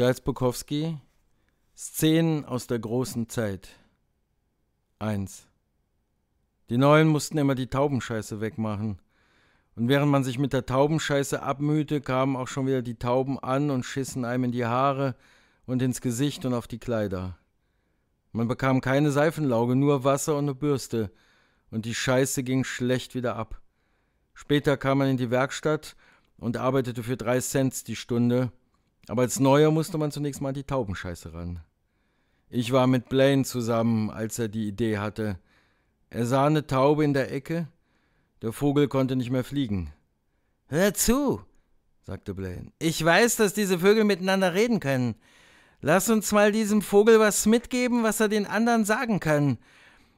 Giles Bukowski Szenen aus der großen Zeit 1 Die Neuen mussten immer die Taubenscheiße wegmachen. Und während man sich mit der Taubenscheiße abmühte, kamen auch schon wieder die Tauben an und schissen einem in die Haare und ins Gesicht und auf die Kleider. Man bekam keine Seifenlauge, nur Wasser und eine Bürste, und die Scheiße ging schlecht wieder ab. Später kam man in die Werkstatt und arbeitete für drei Cent die Stunde, aber als Neuer musste man zunächst mal an die Taubenscheiße ran. Ich war mit Blaine zusammen, als er die Idee hatte. Er sah eine Taube in der Ecke. Der Vogel konnte nicht mehr fliegen. Hör zu, sagte Blaine. Ich weiß, dass diese Vögel miteinander reden können. Lass uns mal diesem Vogel was mitgeben, was er den anderen sagen kann.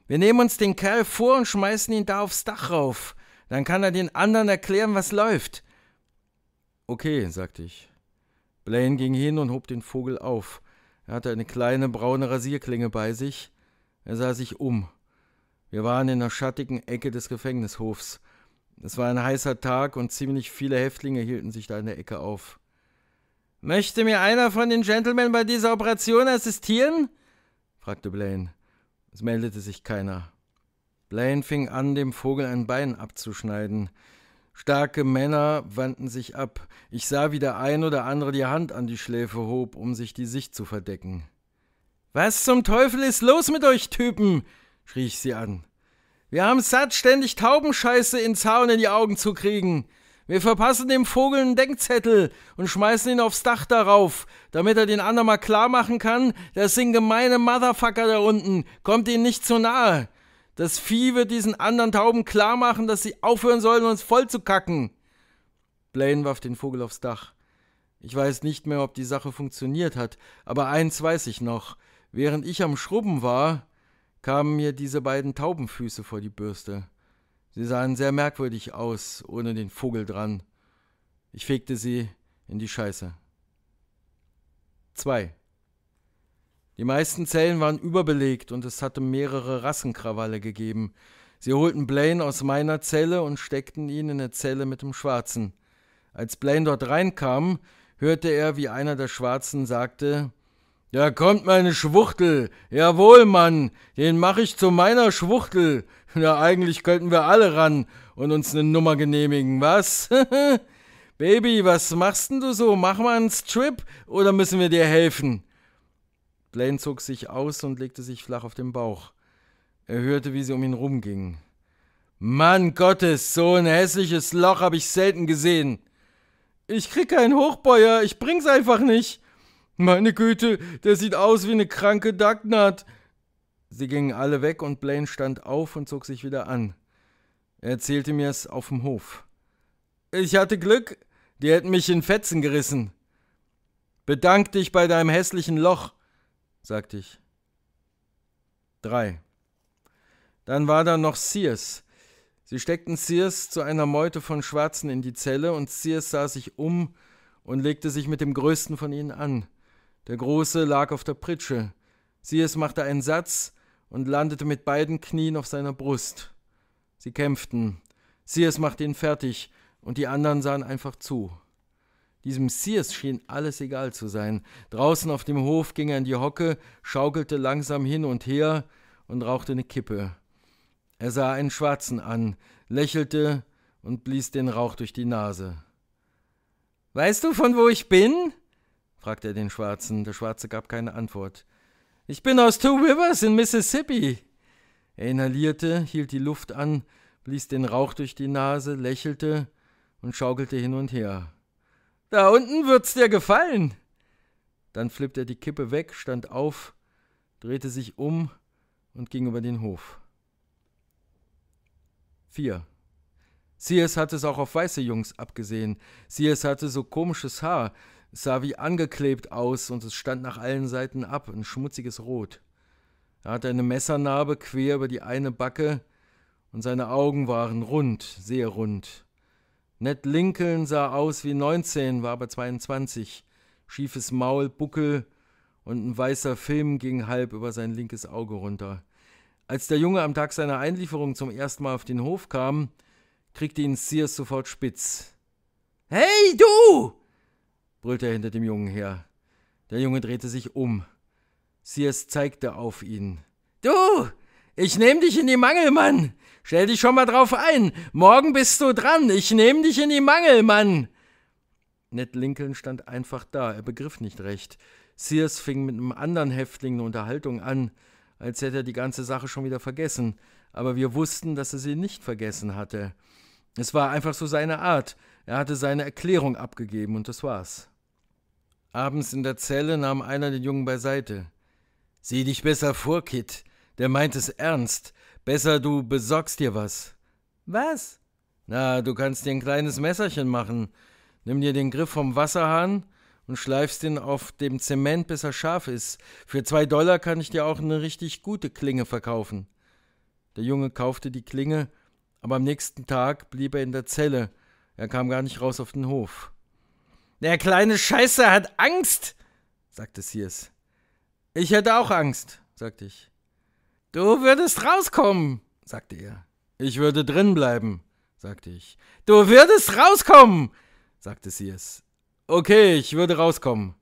Wir nehmen uns den Kerl vor und schmeißen ihn da aufs Dach rauf. Dann kann er den anderen erklären, was läuft. Okay, sagte ich. Blaine ging hin und hob den Vogel auf. Er hatte eine kleine braune Rasierklinge bei sich. Er sah sich um. Wir waren in der schattigen Ecke des Gefängnishofs. Es war ein heißer Tag und ziemlich viele Häftlinge hielten sich da in der Ecke auf. Möchte mir einer von den Gentlemen bei dieser Operation assistieren? fragte Blaine. Es meldete sich keiner. Blaine fing an, dem Vogel ein Bein abzuschneiden. Starke Männer wandten sich ab. Ich sah, wie der ein oder andere die Hand an die Schläfe hob, um sich die Sicht zu verdecken. Was zum Teufel ist los mit euch Typen? schrie ich sie an. Wir haben satt, ständig Taubenscheiße in Haar und in die Augen zu kriegen. Wir verpassen dem Vogel einen Denkzettel und schmeißen ihn aufs Dach darauf, damit er den anderen mal klar machen kann, das sind gemeine Motherfucker da unten, kommt ihnen nicht zu nahe. Das Vieh wird diesen anderen Tauben klar machen, dass sie aufhören sollen, uns voll zu kacken. Blaine warf den Vogel aufs Dach. Ich weiß nicht mehr, ob die Sache funktioniert hat, aber eins weiß ich noch. Während ich am Schrubben war, kamen mir diese beiden Taubenfüße vor die Bürste. Sie sahen sehr merkwürdig aus, ohne den Vogel dran. Ich fegte sie in die Scheiße. 2. Die meisten Zellen waren überbelegt und es hatte mehrere Rassenkrawalle gegeben. Sie holten Blaine aus meiner Zelle und steckten ihn in eine Zelle mit dem Schwarzen. Als Blaine dort reinkam, hörte er, wie einer der Schwarzen sagte, da kommt meine Schwuchtel. Jawohl, Mann. Den mache ich zu meiner Schwuchtel. Na, eigentlich könnten wir alle ran und uns eine Nummer genehmigen, was? Baby, was machst denn du so? Mach mal einen Strip oder müssen wir dir helfen? Blaine zog sich aus und legte sich flach auf den Bauch. Er hörte, wie sie um ihn rumgingen. Mann Gottes, so ein hässliches Loch habe ich selten gesehen. Ich krieg keinen Hochbeuer, ich bring's einfach nicht. Meine Güte, der sieht aus wie eine kranke Dagnat. Sie gingen alle weg und Blaine stand auf und zog sich wieder an. Er erzählte mir es auf dem Hof. Ich hatte Glück, die hätten mich in Fetzen gerissen. Bedank dich bei deinem hässlichen Loch sagte ich. Drei. Dann war da noch Sears. Sie steckten Sears zu einer Meute von Schwarzen in die Zelle und Sears sah sich um und legte sich mit dem größten von ihnen an. Der große lag auf der Pritsche. Sears machte einen Satz und landete mit beiden Knien auf seiner Brust. Sie kämpften. Sears machte ihn fertig und die anderen sahen einfach zu. Diesem Sears schien alles egal zu sein. Draußen auf dem Hof ging er in die Hocke, schaukelte langsam hin und her und rauchte eine Kippe. Er sah einen Schwarzen an, lächelte und blies den Rauch durch die Nase. Weißt du, von wo ich bin? fragte er den Schwarzen. Der Schwarze gab keine Antwort. Ich bin aus Two Rivers in Mississippi. Er inhalierte, hielt die Luft an, blies den Rauch durch die Nase, lächelte und schaukelte hin und her. Da unten wird's dir gefallen. Dann flippte er die Kippe weg, stand auf, drehte sich um und ging über den Hof. 4. Sears hatte es auch auf weiße Jungs abgesehen. Sears hatte so komisches Haar, es sah wie angeklebt aus und es stand nach allen Seiten ab, ein schmutziges Rot. Er hatte eine Messernarbe quer über die eine Backe und seine Augen waren rund, sehr rund. Ned Lincoln sah aus wie 19, war aber 22. Schiefes Maul, Buckel und ein weißer Film ging halb über sein linkes Auge runter. Als der Junge am Tag seiner Einlieferung zum ersten Mal auf den Hof kam, kriegte ihn Sears sofort spitz. Hey, du! brüllte er hinter dem Jungen her. Der Junge drehte sich um. Sears zeigte auf ihn. Du! Ich nehm dich in die Mangel, Mann. Stell dich schon mal drauf ein. Morgen bist du dran. Ich nehm dich in die Mangel, Mann. Ned Lincoln stand einfach da. Er begriff nicht recht. Sears fing mit einem anderen Häftling eine Unterhaltung an, als hätte er die ganze Sache schon wieder vergessen. Aber wir wussten, dass er sie nicht vergessen hatte. Es war einfach so seine Art. Er hatte seine Erklärung abgegeben und das war's. Abends in der Zelle nahm einer den Jungen beiseite. Sieh dich besser vor, Kit. Der meint es ernst. Besser du besorgst dir was. Was? Na, du kannst dir ein kleines Messerchen machen. Nimm dir den Griff vom Wasserhahn und schleifst ihn auf dem Zement, bis er scharf ist. Für zwei Dollar kann ich dir auch eine richtig gute Klinge verkaufen. Der Junge kaufte die Klinge, aber am nächsten Tag blieb er in der Zelle. Er kam gar nicht raus auf den Hof. Der kleine Scheiße hat Angst, sagte Sears. Ich hätte auch Angst, sagte ich. Du würdest rauskommen, sagte er. Ich würde drin bleiben, sagte ich. Du würdest rauskommen, sagte sie es. Okay, ich würde rauskommen.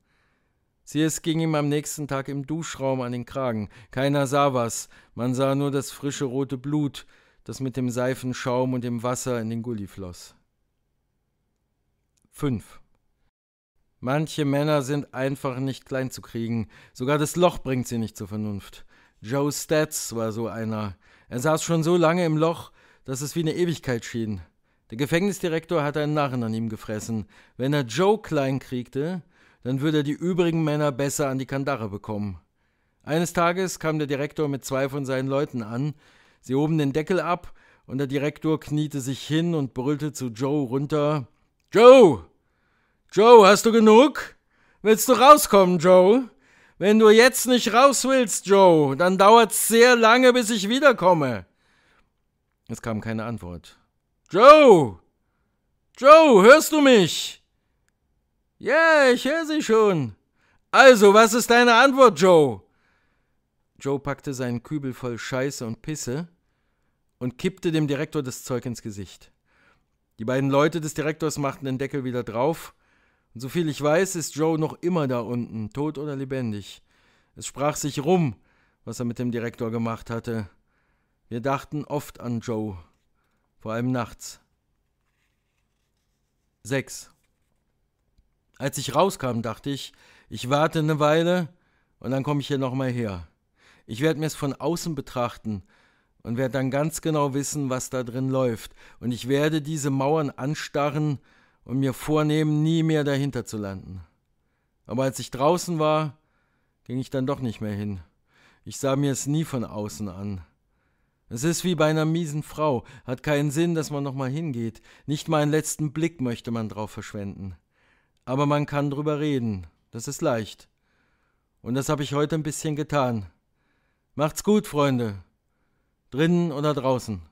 Sears ging ihm am nächsten Tag im Duschraum an den Kragen. Keiner sah was. Man sah nur das frische rote Blut, das mit dem Seifenschaum und dem Wasser in den Gully floss. 5. Manche Männer sind einfach nicht klein zu kriegen. Sogar das Loch bringt sie nicht zur Vernunft. Joe Stats war so einer. Er saß schon so lange im Loch, dass es wie eine Ewigkeit schien. Der Gefängnisdirektor hatte einen Narren an ihm gefressen. Wenn er Joe klein kriegte, dann würde er die übrigen Männer besser an die Kandare bekommen. Eines Tages kam der Direktor mit zwei von seinen Leuten an. Sie hoben den Deckel ab und der Direktor kniete sich hin und brüllte zu Joe runter: Joe! Joe, hast du genug? Willst du rauskommen, Joe? Wenn du jetzt nicht raus willst, Joe, dann dauert's sehr lange, bis ich wiederkomme. Es kam keine Antwort. Joe! Joe, hörst du mich? Ja, ich höre sie schon. Also, was ist deine Antwort, Joe? Joe packte seinen Kübel voll Scheiße und Pisse und kippte dem Direktor das Zeug ins Gesicht. Die beiden Leute des Direktors machten den Deckel wieder drauf und soviel ich weiß, ist Joe noch immer da unten, tot oder lebendig. Es sprach sich rum, was er mit dem Direktor gemacht hatte. Wir dachten oft an Joe, vor allem nachts. 6. Als ich rauskam, dachte ich, ich warte eine Weile und dann komme ich hier nochmal her. Ich werde mir es von außen betrachten und werde dann ganz genau wissen, was da drin läuft. Und ich werde diese Mauern anstarren und mir vornehmen, nie mehr dahinter zu landen. Aber als ich draußen war, ging ich dann doch nicht mehr hin. Ich sah mir es nie von außen an. Es ist wie bei einer miesen Frau, hat keinen Sinn, dass man nochmal hingeht. Nicht mal einen letzten Blick möchte man drauf verschwenden. Aber man kann drüber reden, das ist leicht. Und das habe ich heute ein bisschen getan. Macht's gut, Freunde. Drinnen oder draußen.